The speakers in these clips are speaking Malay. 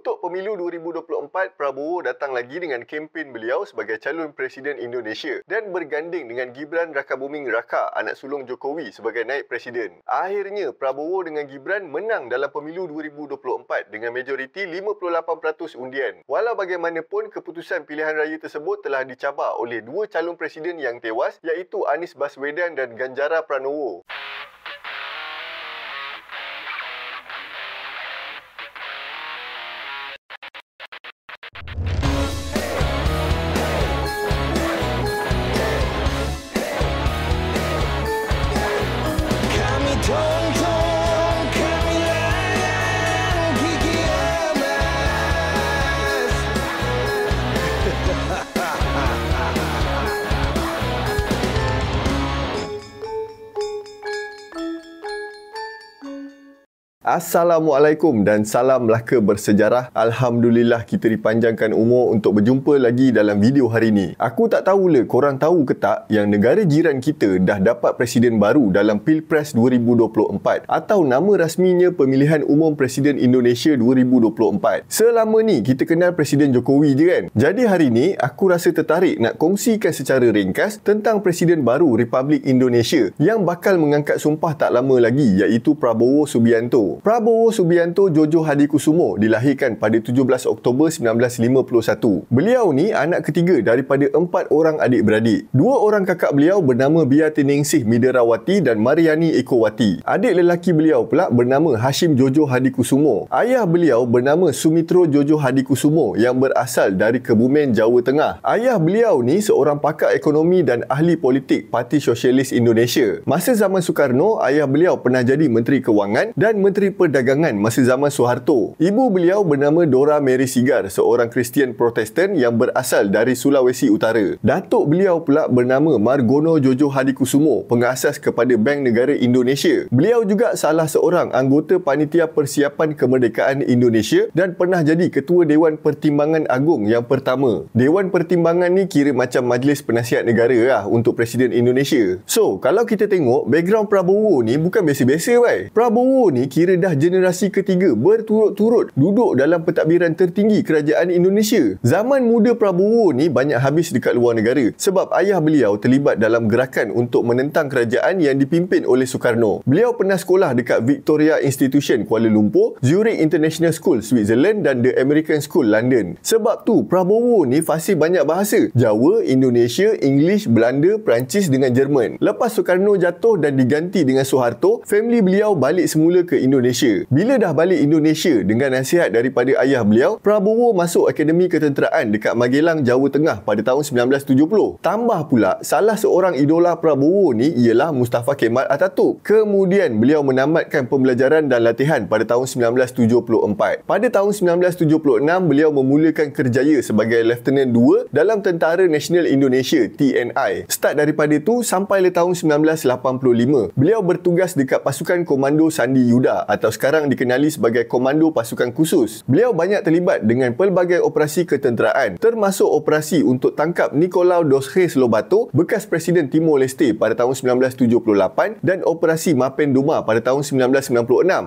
Untuk pemilu 2024, Prabowo datang lagi dengan kempen beliau sebagai calon presiden Indonesia dan berganding dengan Gibran Raka Buming Raka, anak sulung Jokowi sebagai naik presiden. Akhirnya, Prabowo dengan Gibran menang dalam pemilu 2024 dengan majoriti 58% undian. Walau bagaimanapun, keputusan pilihan raya tersebut telah dicabar oleh dua calon presiden yang tewas iaitu Anies Baswedan dan Ganjara Pranowo. Assalamualaikum dan salam Melaka bersejarah. Alhamdulillah kita dipanjangkan umur untuk berjumpa lagi dalam video hari ini. Aku tak tahu le korang tahu ke tak yang negara jiran kita dah dapat presiden baru dalam Pilpres 2024 atau nama rasminya Pemilihan Umum Presiden Indonesia 2024. Selama ni kita kenal Presiden Jokowi je kan. Jadi hari ini aku rasa tertarik nak kongsikan secara ringkas tentang presiden baru Republik Indonesia yang bakal mengangkat sumpah tak lama lagi iaitu Prabowo Subianto. Prabowo Subianto Jojo Hadi Kusumo dilahirkan pada 17 Oktober 1951. Beliau ni anak ketiga daripada empat orang adik-beradik. Dua orang kakak beliau bernama Bia Ningsih Midarawati dan Mariani Ekowati. Adik lelaki beliau pula bernama Hashim Jojo Hadi Kusumo. Ayah beliau bernama Sumitro Jojo Hadi Kusumo yang berasal dari Kebumen, Jawa Tengah. Ayah beliau ni seorang pakar ekonomi dan ahli politik Parti Sosialis Indonesia. Masa zaman Soekarno, ayah beliau pernah jadi Menteri Kewangan dan Menteri Perdagangan masa zaman Soeharto. Ibu beliau bernama Dora Mary Sigar, seorang Kristian Protestan yang berasal dari Sulawesi Utara. Datuk beliau pula bernama Margono Jojo Hadikusumo, pengasas kepada Bank Negara Indonesia. Beliau juga salah seorang anggota Panitia Persiapan Kemerdekaan Indonesia dan pernah jadi Ketua Dewan Pertimbangan Agung yang pertama. Dewan Pertimbangan ni kira macam Majlis Penasihat Negara lah untuk Presiden Indonesia. So, kalau kita tengok, background Prabowo ni bukan biasa-biasa wey. Prabowo ni kira dah generasi ketiga berturut-turut duduk dalam pentadbiran tertinggi kerajaan Indonesia. Zaman muda Prabowo ni banyak habis dekat luar negara sebab ayah beliau terlibat dalam gerakan untuk menentang kerajaan yang dipimpin oleh Soekarno. Beliau pernah sekolah dekat Victoria Institution Kuala Lumpur, Zurich International School Switzerland dan The American School London. Sebab tu Prabowo ni fasih banyak bahasa Jawa, Indonesia, English, Belanda, Perancis dengan Jerman. Lepas Soekarno jatuh dan diganti dengan Soeharto, family beliau balik semula ke Indonesia Malaysia. Bila dah balik Indonesia dengan nasihat daripada ayah beliau, Prabowo masuk Akademi Ketenteraan dekat Magelang, Jawa Tengah pada tahun 1970. Tambah pula, salah seorang idola Prabowo ni ialah Mustafa Kemal Atatürk. Kemudian beliau menamatkan pembelajaran dan latihan pada tahun 1974. Pada tahun 1976, beliau memulakan kerjaya sebagai Lieutenant 2 dalam Tentara Nasional Indonesia TNI. Start daripada itu sampai le tahun 1985, beliau bertugas dekat pasukan Komando Sandi Yuda atau sekarang dikenali sebagai Komando Pasukan Khusus. Beliau banyak terlibat dengan pelbagai operasi ketenteraan termasuk operasi untuk tangkap Nicolau Dos Reis Lobato bekas Presiden Timor Leste pada tahun 1978 dan operasi Mapen Duma pada tahun 1996.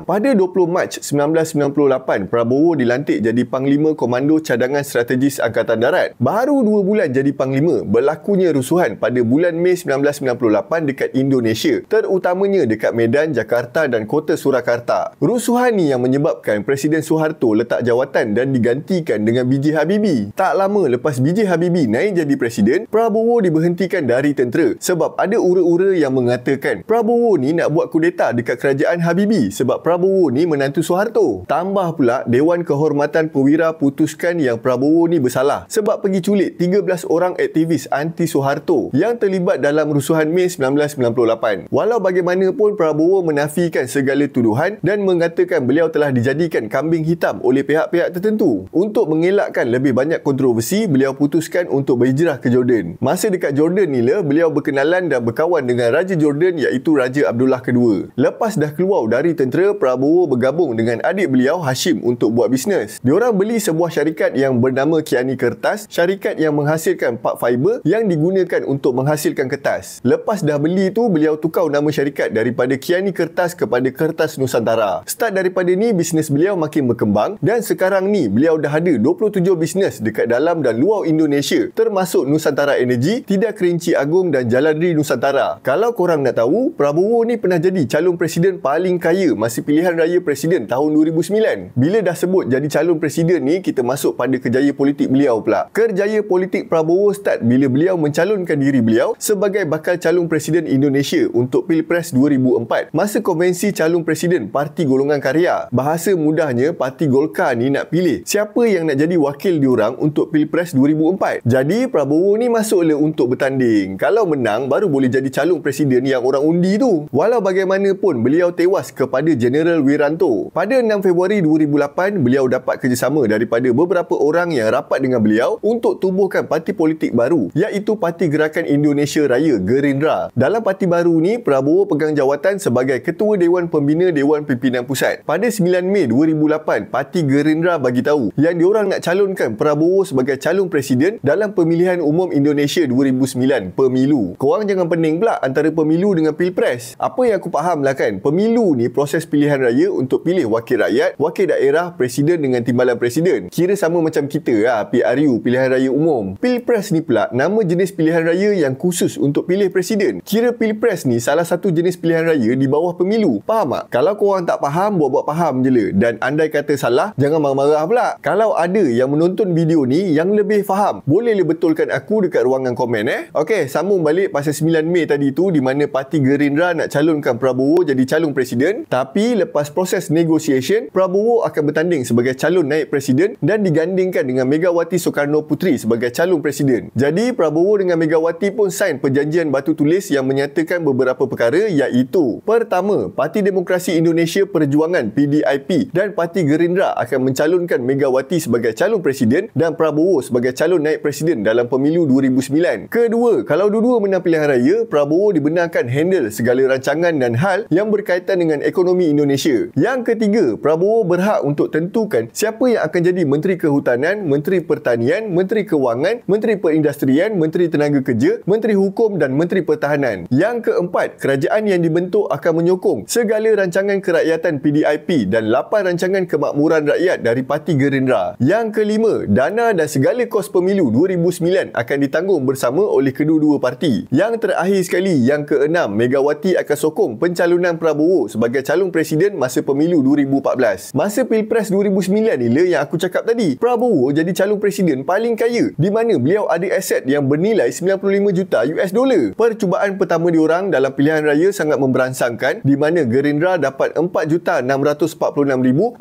Pada 20 Mac 1998, Prabowo dilantik jadi Panglima Komando Cadangan Strategis Angkatan Darat. Baru 2 bulan jadi Panglima, berlakunya rusuhan pada bulan Mei 1998 dekat Indonesia, terutamanya dekat Medan, Jakarta dan Kota Surakarta tidak. Rusuhan ini yang menyebabkan Presiden Soeharto letak jawatan dan digantikan dengan B.J. Habibie. Tak lama lepas B.J. Habibie naik jadi Presiden, Prabowo diberhentikan dari tentera sebab ada ura-ura yang mengatakan Prabowo ni nak buat kudeta dekat kerajaan Habibie sebab Prabowo ni menantu Soeharto. Tambah pula Dewan Kehormatan Perwira putuskan yang Prabowo ni bersalah sebab pergi culik 13 orang aktivis anti Soeharto yang terlibat dalam rusuhan Mei 1998. Walau bagaimanapun Prabowo menafikan segala tuduhan dan mengatakan beliau telah dijadikan kambing hitam oleh pihak-pihak tertentu. Untuk mengelakkan lebih banyak kontroversi, beliau putuskan untuk berhijrah ke Jordan. Masa dekat Jordan ni lah, beliau berkenalan dan berkawan dengan Raja Jordan iaitu Raja Abdullah II. Lepas dah keluar dari tentera, Prabowo bergabung dengan adik beliau Hashim untuk buat bisnes. Diorang beli sebuah syarikat yang bernama Kiani Kertas, syarikat yang menghasilkan pak fiber yang digunakan untuk menghasilkan kertas. Lepas dah beli tu, beliau tukar nama syarikat daripada Kiani Kertas kepada Kertas Nusantara. Nusantara. Start daripada ni, bisnes beliau makin berkembang dan sekarang ni, beliau dah ada 27 bisnes dekat dalam dan luar Indonesia termasuk Nusantara Energy, Tidak Kerinci Agung dan Jalan Ri Nusantara. Kalau korang nak tahu, Prabowo ni pernah jadi calon presiden paling kaya masa pilihan raya presiden tahun 2009. Bila dah sebut jadi calon presiden ni, kita masuk pada kejaya politik beliau pula. Kerjaya politik Prabowo start bila beliau mencalonkan diri beliau sebagai bakal calon presiden Indonesia untuk Pilpres 2004. Masa konvensi calon presiden paling parti golongan karya. Bahasa mudahnya parti Golkar ni nak pilih siapa yang nak jadi wakil diorang untuk Pilpres 2004. Jadi Prabowo ni masuk masuklah untuk bertanding. Kalau menang baru boleh jadi calon presiden yang orang undi tu. Walau bagaimanapun beliau tewas kepada General Wiranto. Pada 6 Februari 2008 beliau dapat kerjasama daripada beberapa orang yang rapat dengan beliau untuk tubuhkan parti politik baru iaitu Parti Gerakan Indonesia Raya Gerindra. Dalam parti baru ni Prabowo pegang jawatan sebagai Ketua Dewan Pembina Dewan Pembina pimpinan pusat. Pada 9 Mei 2008, Parti Gerindra bagi tahu yang diorang nak calonkan Prabowo sebagai calon presiden dalam pemilihan umum Indonesia 2009, pemilu. Korang jangan pening pula antara pemilu dengan pilpres. Apa yang aku faham lah kan, pemilu ni proses pilihan raya untuk pilih wakil rakyat, wakil daerah, presiden dengan timbalan presiden. Kira sama macam kita lah, PRU, pilihan raya umum. Pilpres ni pula, nama jenis pilihan raya yang khusus untuk pilih presiden. Kira pilpres ni salah satu jenis pilihan raya di bawah pemilu. Faham tak? Kalau kau korang tak faham, buat-buat faham je lah. Dan andai kata salah, jangan marah-marah pula. Kalau ada yang menonton video ni yang lebih faham, boleh bolehlah betulkan aku dekat ruangan komen eh. Okey, sambung balik pasal 9 Mei tadi tu di mana parti Gerindra nak calonkan Prabowo jadi calon presiden. Tapi lepas proses negotiation, Prabowo akan bertanding sebagai calon naik presiden dan digandingkan dengan Megawati Soekarno Putri sebagai calon presiden. Jadi Prabowo dengan Megawati pun sign perjanjian batu tulis yang menyatakan beberapa perkara iaitu pertama, Parti Demokrasi Indonesia Malaysia Perjuangan PDIP dan Parti Gerindra akan mencalonkan Megawati sebagai calon presiden dan Prabowo sebagai calon naik presiden dalam pemilu 2009. Kedua, kalau dua-dua menang pilihan raya, Prabowo dibenarkan handle segala rancangan dan hal yang berkaitan dengan ekonomi Indonesia. Yang ketiga, Prabowo berhak untuk tentukan siapa yang akan jadi Menteri Kehutanan, Menteri Pertanian, Menteri Kewangan, Menteri Perindustrian, Menteri Tenaga Kerja, Menteri Hukum dan Menteri Pertahanan. Yang keempat, kerajaan yang dibentuk akan menyokong segala rancangan kerajaan kerakyatan PDIP dan 8 rancangan kemakmuran rakyat dari Parti Gerindra. Yang kelima, dana dan segala kos pemilu 2009 akan ditanggung bersama oleh kedua-dua parti. Yang terakhir sekali, yang keenam, Megawati akan sokong pencalonan Prabowo sebagai calon presiden masa pemilu 2014. Masa Pilpres 2009 ni lah yang aku cakap tadi, Prabowo jadi calon presiden paling kaya di mana beliau ada aset yang bernilai 95 juta US dollar. Percubaan pertama diorang dalam pilihan raya sangat memberansangkan di mana Gerindra dapat 4,646,406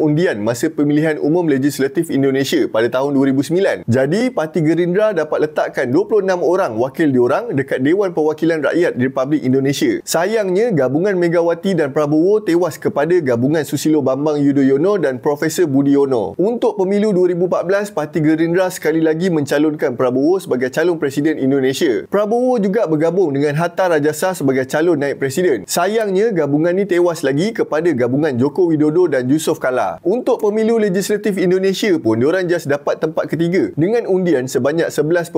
undian masa pemilihan umum legislatif Indonesia pada tahun 2009. Jadi, Parti Gerindra dapat letakkan 26 orang wakil diorang dekat Dewan Perwakilan Rakyat di Republik Indonesia. Sayangnya, gabungan Megawati dan Prabowo tewas kepada gabungan Susilo Bambang Yudhoyono dan Profesor Budiono. Untuk pemilu 2014, Parti Gerindra sekali lagi mencalonkan Prabowo sebagai calon presiden Indonesia. Prabowo juga bergabung dengan Hatta Rajasa sebagai calon naib presiden. Sayangnya, gabungan ini tewas tewas lagi kepada gabungan Joko Widodo dan Yusof Kala. Untuk pemilu legislatif Indonesia pun, diorang just dapat tempat ketiga dengan undian sebanyak 11.58%.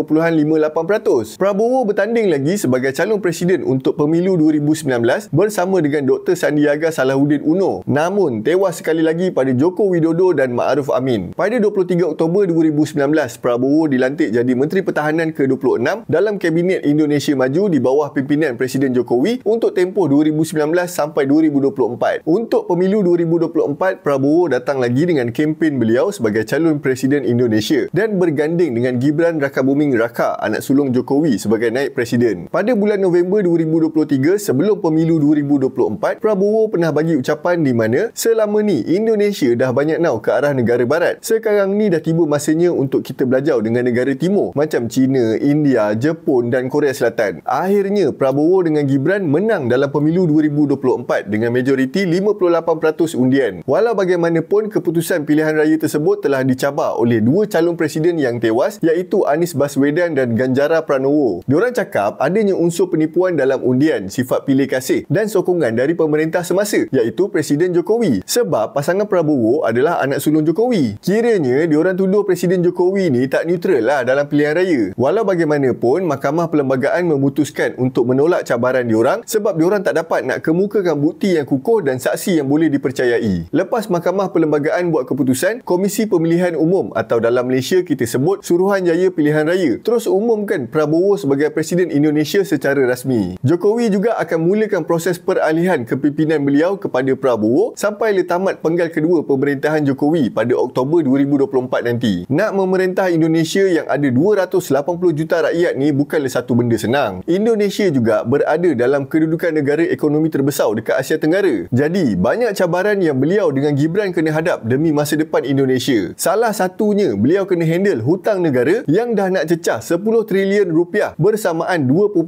Prabowo bertanding lagi sebagai calon presiden untuk pemilu 2019 bersama dengan Dr. Sandiaga Salahuddin Uno. Namun, tewas sekali lagi pada Joko Widodo dan Ma'ruf Amin. Pada 23 Oktober 2019, Prabowo dilantik jadi Menteri Pertahanan ke-26 dalam Kabinet Indonesia Maju di bawah pimpinan Presiden Jokowi untuk tempoh 2019 sampai 2020 2024. Untuk pemilu 2024, Prabowo datang lagi dengan kempen beliau sebagai calon presiden Indonesia dan berganding dengan Gibran Rakabuming Raka, anak sulung Jokowi sebagai naik presiden. Pada bulan November 2023 sebelum pemilu 2024, Prabowo pernah bagi ucapan di mana selama ni Indonesia dah banyak nau ke arah negara barat. Sekarang ni dah tiba masanya untuk kita belajar dengan negara timur macam China, India, Jepun dan Korea Selatan. Akhirnya Prabowo dengan Gibran menang dalam pemilu 2024 dengan dengan majoriti 58% undian. Walau bagaimanapun, keputusan pilihan raya tersebut telah dicabar oleh dua calon presiden yang tewas iaitu Anis Baswedan dan Ganjara Pranowo. Diorang cakap adanya unsur penipuan dalam undian sifat pilih kasih dan sokongan dari pemerintah semasa iaitu Presiden Jokowi sebab pasangan Prabowo adalah anak sulung Jokowi. Kiranya diorang tuduh Presiden Jokowi ni tak neutral lah dalam pilihan raya. Walau bagaimanapun, Mahkamah Perlembagaan memutuskan untuk menolak cabaran diorang sebab diorang tak dapat nak kemukakan bukti yang kukuh dan saksi yang boleh dipercayai. Lepas Mahkamah Perlembagaan buat keputusan, Komisi Pemilihan Umum atau dalam Malaysia kita sebut Suruhanjaya Pilihan Raya terus umumkan Prabowo sebagai Presiden Indonesia secara rasmi. Jokowi juga akan mulakan proses peralihan kepimpinan beliau kepada Prabowo sampai le tamat penggal kedua pemerintahan Jokowi pada Oktober 2024 nanti. Nak memerintah Indonesia yang ada 280 juta rakyat ni bukanlah satu benda senang. Indonesia juga berada dalam kedudukan negara ekonomi terbesar dekat Asia Tenggara. Jadi, banyak cabaran yang beliau dengan Gibran kena hadap demi masa depan Indonesia. Salah satunya, beliau kena handle hutang negara yang dah nak cecah 10 trilion rupiah bersamaan 2.8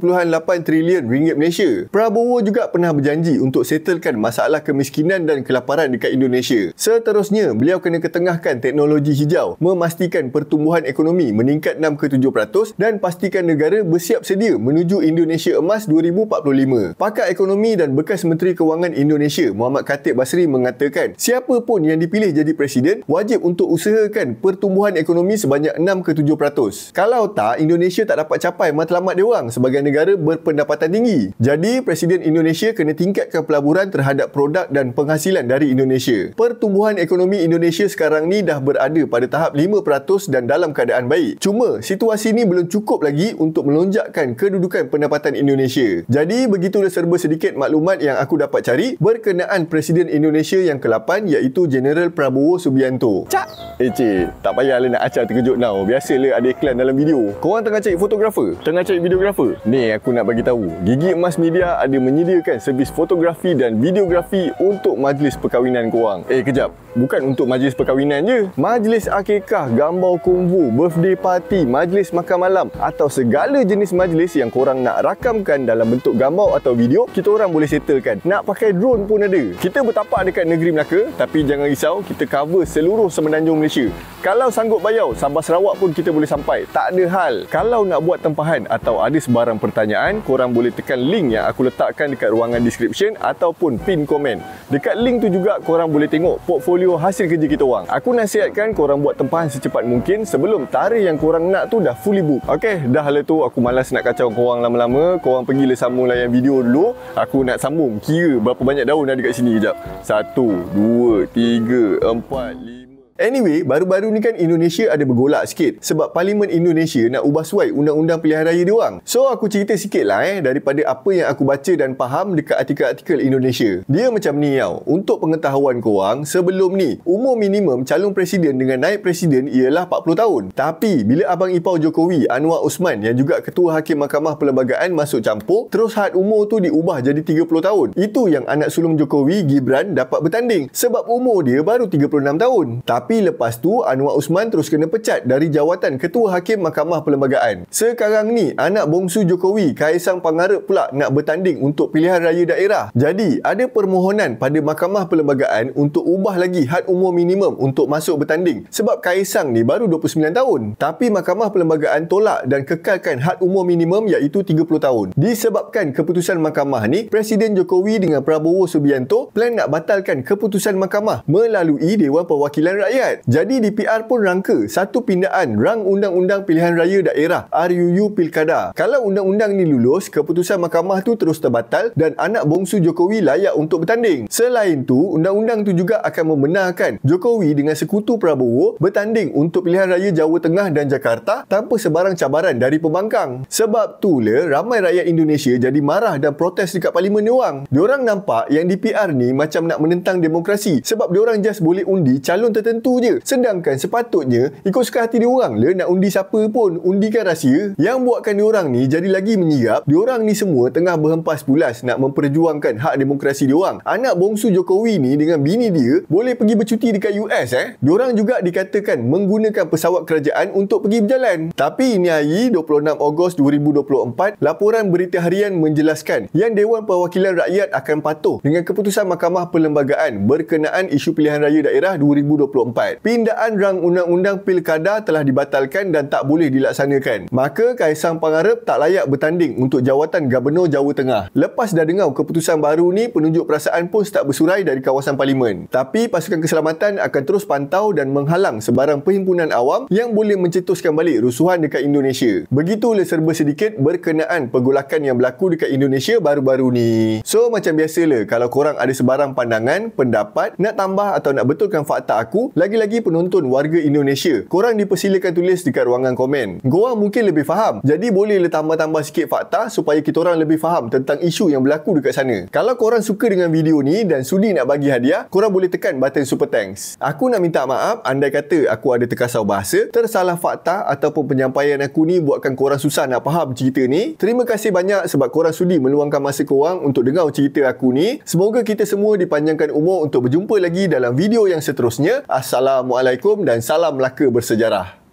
trilion ringgit Malaysia. Prabowo juga pernah berjanji untuk settlekan masalah kemiskinan dan kelaparan dekat Indonesia. Seterusnya, beliau kena ketengahkan teknologi hijau, memastikan pertumbuhan ekonomi meningkat 6 ke 7% dan pastikan negara bersiap sedia menuju Indonesia Emas 2045. Pakar ekonomi dan bekas Menteri Kewangan Perjuangan Indonesia Muhammad Khatib Basri mengatakan siapapun yang dipilih jadi presiden wajib untuk usahakan pertumbuhan ekonomi sebanyak 6 ke 7%. Kalau tak, Indonesia tak dapat capai matlamat dia orang sebagai negara berpendapatan tinggi. Jadi, Presiden Indonesia kena tingkatkan pelaburan terhadap produk dan penghasilan dari Indonesia. Pertumbuhan ekonomi Indonesia sekarang ni dah berada pada tahap 5% dan dalam keadaan baik. Cuma, situasi ni belum cukup lagi untuk melonjakkan kedudukan pendapatan Indonesia. Jadi, begitu begitulah serba sedikit maklumat yang aku dapat cari hari berkenaan Presiden Indonesia yang ke-8 iaitu General Prabowo Subianto. Cak! Eh cik, tak payah lah nak acar terkejut now. Biasalah ada iklan dalam video. Korang tengah cari fotografer? Tengah cari videografer? Ni aku nak bagi tahu. Gigi Emas Media ada menyediakan servis fotografi dan videografi untuk majlis perkahwinan korang. Eh kejap, bukan untuk majlis perkahwinan je. Majlis akikah, gambar kumbu, birthday party, majlis makan malam atau segala jenis majlis yang korang nak rakamkan dalam bentuk gambar atau video, kita orang boleh settlekan. Nak pakai pakai drone pun ada. Kita bertapak dekat negeri Melaka tapi jangan risau, kita cover seluruh semenanjung Malaysia. Kalau sanggup bayar, Sabah Sarawak pun kita boleh sampai. Tak ada hal. Kalau nak buat tempahan atau ada sebarang pertanyaan, korang boleh tekan link yang aku letakkan dekat ruangan description ataupun pin komen. Dekat link tu juga korang boleh tengok portfolio hasil kerja kita orang. Aku nasihatkan korang buat tempahan secepat mungkin sebelum tarikh yang korang nak tu dah fully book. Okey, dah hal lah tu aku malas nak kacau korang lama-lama. Korang pergi le lah sambung layan video dulu. Aku nak sambung kira berapa banyak daun ada dekat sini kejap. Satu, dua, tiga, empat, lima. Anyway, baru-baru ni kan Indonesia ada bergolak sikit sebab Parlimen Indonesia nak ubah suai undang-undang pilihan raya dia orang. So, aku cerita sikit lah eh daripada apa yang aku baca dan faham dekat artikel-artikel Indonesia. Dia macam ni tau. Untuk pengetahuan korang, sebelum ni umur minimum calon presiden dengan naik presiden ialah 40 tahun. Tapi, bila Abang Ipau Jokowi, Anwar Usman yang juga ketua hakim mahkamah perlembagaan masuk campur, terus had umur tu diubah jadi 30 tahun. Itu yang anak sulung Jokowi, Gibran, dapat bertanding sebab umur dia baru 36 tahun. Tapi, tapi lepas tu Anwar Usman terus kena pecat dari jawatan Ketua Hakim Mahkamah Perlembagaan. Sekarang ni anak bongsu Jokowi Kaisang Pangarep pula nak bertanding untuk pilihan raya daerah. Jadi ada permohonan pada Mahkamah Perlembagaan untuk ubah lagi had umur minimum untuk masuk bertanding sebab Kaisang ni baru 29 tahun. Tapi Mahkamah Perlembagaan tolak dan kekalkan had umur minimum iaitu 30 tahun. Disebabkan keputusan mahkamah ni Presiden Jokowi dengan Prabowo Subianto plan nak batalkan keputusan mahkamah melalui Dewan Perwakilan Rakyat rakyat. Jadi DPR pun rangka satu pindaan rang undang-undang pilihan raya daerah RUU Pilkada. Kalau undang-undang ni lulus, keputusan mahkamah tu terus terbatal dan anak bongsu Jokowi layak untuk bertanding. Selain tu, undang-undang tu juga akan membenarkan Jokowi dengan sekutu Prabowo bertanding untuk pilihan raya Jawa Tengah dan Jakarta tanpa sebarang cabaran dari pembangkang. Sebab tu le ramai rakyat Indonesia jadi marah dan protes dekat parlimen ni orang. Diorang nampak yang DPR ni macam nak menentang demokrasi sebab diorang just boleh undi calon tertentu tu je sedangkan sepatutnya ikut suka hati dia orang le nak undi siapa pun undikan rahsia yang buatkan dia orang ni jadi lagi menyirap dia orang ni semua tengah berhempas pulas nak memperjuangkan hak demokrasi dia orang anak bongsu Jokowi ni dengan bini dia boleh pergi bercuti dekat US eh dia orang juga dikatakan menggunakan pesawat kerajaan untuk pergi berjalan tapi ini hari 26 Ogos 2024 laporan berita harian menjelaskan yang Dewan Perwakilan Rakyat akan patuh dengan keputusan Mahkamah Perlembagaan berkenaan isu pilihan raya daerah 2024 2024. Pindaan rang undang-undang pilkada telah dibatalkan dan tak boleh dilaksanakan. Maka Kaisang Pangarep tak layak bertanding untuk jawatan Gubernur Jawa Tengah. Lepas dah dengar keputusan baru ni, penunjuk perasaan pun tak bersurai dari kawasan parlimen. Tapi pasukan keselamatan akan terus pantau dan menghalang sebarang perhimpunan awam yang boleh mencetuskan balik rusuhan dekat Indonesia. Begitu le serba sedikit berkenaan pergolakan yang berlaku dekat Indonesia baru-baru ni. So macam biasa le, kalau korang ada sebarang pandangan, pendapat, nak tambah atau nak betulkan fakta aku, lagi-lagi penonton warga Indonesia, korang dipersilakan tulis dekat ruangan komen. Goa mungkin lebih faham. Jadi boleh le tambah-tambah sikit fakta supaya kita orang lebih faham tentang isu yang berlaku dekat sana. Kalau korang suka dengan video ni dan sudi nak bagi hadiah, korang boleh tekan button super thanks. Aku nak minta maaf andai kata aku ada terkasar bahasa, tersalah fakta ataupun penyampaian aku ni buatkan korang susah nak faham cerita ni. Terima kasih banyak sebab korang sudi meluangkan masa korang untuk dengar cerita aku ni. Semoga kita semua dipanjangkan umur untuk berjumpa lagi dalam video yang seterusnya. Assalamualaikum. Assalamualaikum dan salam Melaka bersejarah.